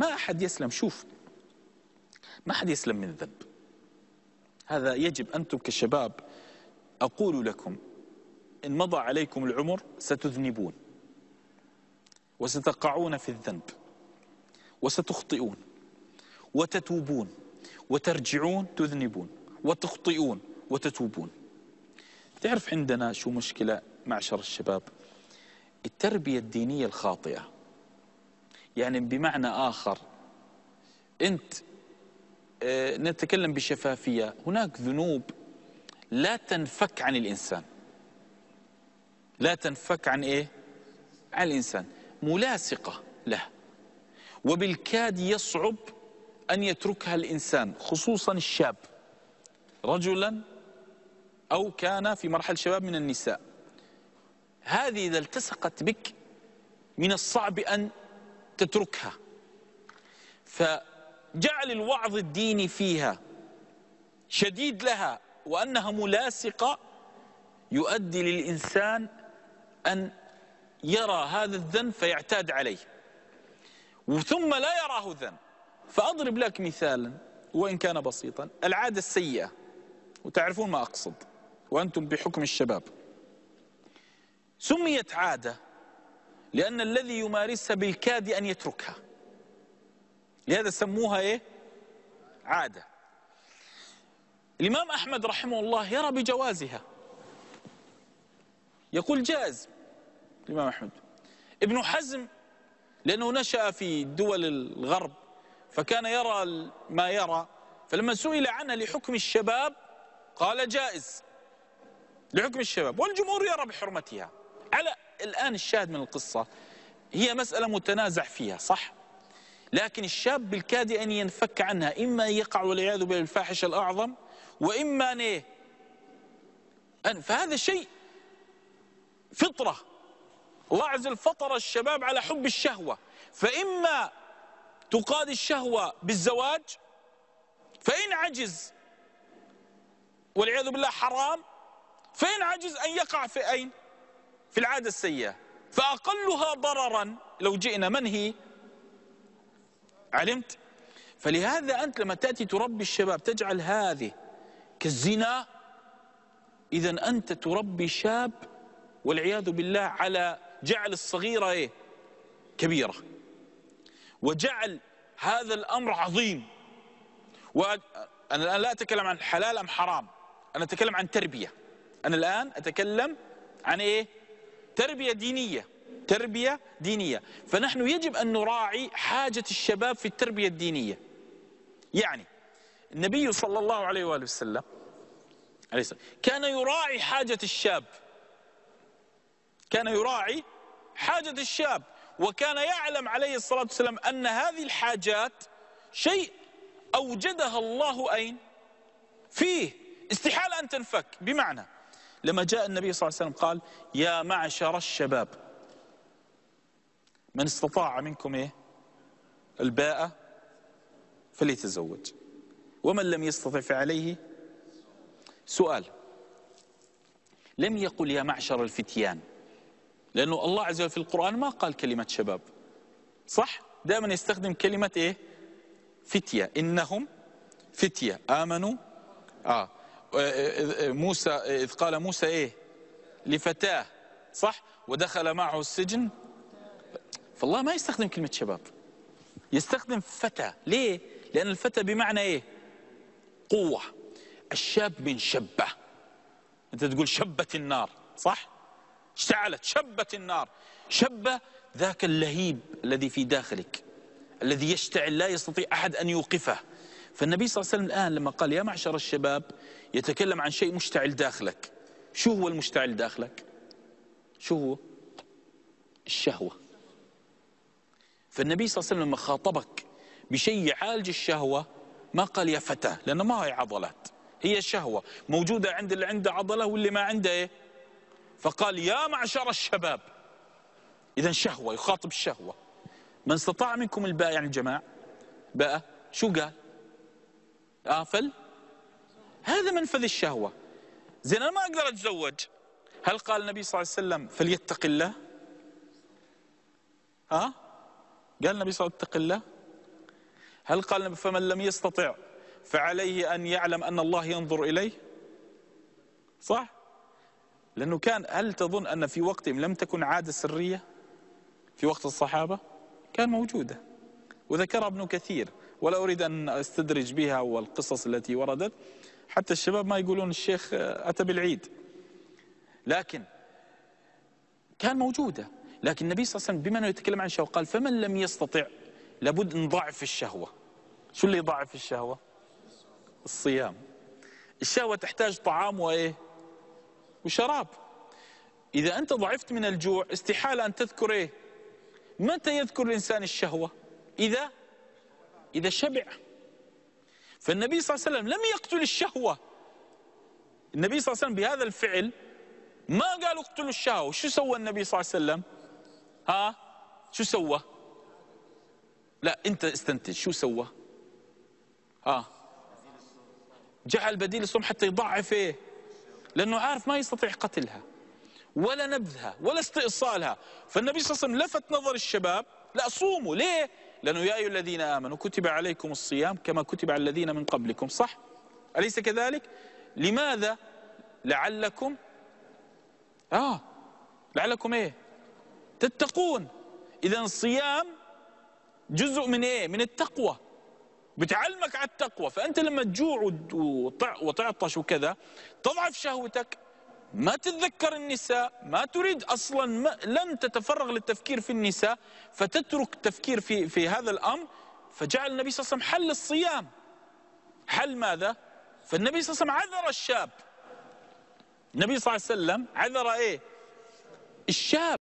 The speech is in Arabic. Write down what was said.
ما أحد يسلم شوف ما أحد يسلم من الذنب هذا يجب أنتم كشباب أقول لكم إن مضى عليكم العمر ستذنبون وستقعون في الذنب وستخطئون وتتوبون وترجعون تذنبون وتخطئون وتتوبون تعرف عندنا شو مشكلة معشر الشباب التربية الدينية الخاطئة يعني بمعنى آخر أنت آه، نتكلم بشفافية هناك ذنوب لا تنفك عن الإنسان لا تنفك عن إيه؟ عن الإنسان ملاصقة له وبالكاد يصعب أن يتركها الإنسان خصوصا الشاب رجلا أو كان في مرحلة شباب من النساء هذه إذا التصقت بك من الصعب أن تتركها فجعل الوعظ الديني فيها شديد لها وأنها ملاصقة يؤدي للإنسان أن يرى هذا الذنب فيعتاد عليه ثم لا يراه ذنب فأضرب لك مثالا وإن كان بسيطا العادة السيئة وتعرفون ما أقصد وأنتم بحكم الشباب سميت عادة لأن الذي يمارسها بالكاد أن يتركها لهذا سموها إيه؟ عادة الإمام أحمد رحمه الله يرى بجوازها يقول جاز الإمام أحمد ابن حزم لأنه نشأ في دول الغرب فكان يرى ما يرى فلما سئل عنه لحكم الشباب قال جائز لحكم الشباب والجمهور يرى بحرمتها على الآن الشاهد من القصة هي مسألة متنازع فيها صح لكن الشاب بالكاد أن ينفك عنها إما يقع والعياذ بالله الأعظم وإما أن إيه أن فهذا شيء فطرة الله عز وجل فطر الشباب على حب الشهوة فإما تقاد الشهوة بالزواج فإن عجز والعياذ بالله حرام فإن عجز أن يقع في أين؟ في العادة السيئة فأقلها ضررا لو جئنا من هي علمت فلهذا أنت لما تأتي تربي الشباب تجعل هذه كالزنا إذا أنت تربي شاب والعياذ بالله على جعل الصغيرة إيه؟ كبيرة وجعل هذا الأمر عظيم وأنا الآن لا أتكلم عن حلال أم حرام أنا أتكلم عن تربية أنا الآن أتكلم عن إيه تربية دينية تربية دينية فنحن يجب أن نراعي حاجة الشباب في التربية الدينية يعني النبي صلى الله عليه وآله وسلم كان يراعي حاجة الشاب كان يراعي حاجة الشاب وكان يعلم عليه الصلاة والسلام أن هذه الحاجات شيء أوجدها الله أين؟ فيه استحالة أن تنفك بمعنى لما جاء النبي صلى الله عليه وسلم قال يا معشر الشباب من استطاع منكم إيه؟ الباءة فليتزوج ومن لم يستطع فعليه سؤال لم يقل يا معشر الفتيان لأنه الله عز وجل في القرآن ما قال كلمة شباب صح؟ دائما يستخدم كلمة إيه؟ فتية إنهم فتية آمنوا آه موسى إذ قال موسى إيه لفتاه صح ودخل معه السجن فالله ما يستخدم كلمة شباب يستخدم فتى ليه لأن الفتى بمعنى إيه قوة الشاب من شبه أنت تقول شبت النار صح اشتعلت شبت النار شبة ذاك اللهيب الذي في داخلك الذي يشتعل لا يستطيع أحد أن يوقفه فالنبي صلى الله عليه وسلم الآن لما قال يا معشر الشباب يتكلم عن شيء مشتعل داخلك شو هو المشتعل داخلك شو هو الشهوة فالنبي صلى الله عليه وسلم لما خاطبك بشيء يعالج الشهوة ما قال يا فتى لأنه ما هي عضلات هي الشهوة موجودة عند اللي عنده عضلة واللي ما عنده إيه فقال يا معشر الشباب إذا شهوة يخاطب الشهوة من استطاع منكم الباء يعني الجماع باء شو قال غافل هذا منفذ الشهوة زين أنا ما أقدر أتزوج هل قال النبي صلى الله عليه وسلم فليتق الله ها قال النبي صلى الله عليه وسلم اتق الله هل قال فمن لم يستطع فعليه أن يعلم أن الله ينظر إليه صح لأنه كان هل تظن أن في وقتهم لم تكن عادة سرية في وقت الصحابة كان موجودة وذكرها ابن كثير ولا أريد أن أستدرج بها والقصص التي وردت حتى الشباب ما يقولون الشيخ أتى بالعيد لكن كان موجودة لكن النبي صلى الله عليه وسلم بما أنه يتكلم عن الشهوة قال فمن لم يستطع لابد نضعف الشهوة شو اللي يضعف الشهوة الصيام الشهوة تحتاج طعام وإيه وشراب إذا أنت ضعفت من الجوع استحالة أن تذكر إيه متى يذكر الإنسان الشهوة إذا إذا شبع فالنبي صلى الله عليه وسلم لم يقتل الشهوة النبي صلى الله عليه وسلم بهذا الفعل ما قال اقتلوا الشهوة شو سوى النبي صلى الله عليه وسلم ها شو سوى لا انت استنتج شو سوى ها جعل بديل الصوم حتى يضعف ايه لانه عارف ما يستطيع قتلها ولا نبذها ولا استئصالها فالنبي صلى الله عليه وسلم لفت نظر الشباب لا صوموا ليه لأنه يا أيها الذين آمنوا كتب عليكم الصيام كما كتب على الذين من قبلكم صح؟ أليس كذلك؟ لماذا؟ لعلكم آه لعلكم إيه؟ تتقون إذا الصيام جزء من إيه؟ من التقوى بتعلمك على التقوى فأنت لما تجوع وتعطش وكذا تضعف شهوتك ما تتذكر النساء ما تريد أصلا ما لم تتفرغ للتفكير في النساء فتترك التفكير في, في هذا الأمر فجعل النبي صلى الله عليه وسلم حل الصيام حل ماذا فالنبي صلى الله عليه وسلم عذر الشاب النبي صلى الله عليه وسلم عذر إيه الشاب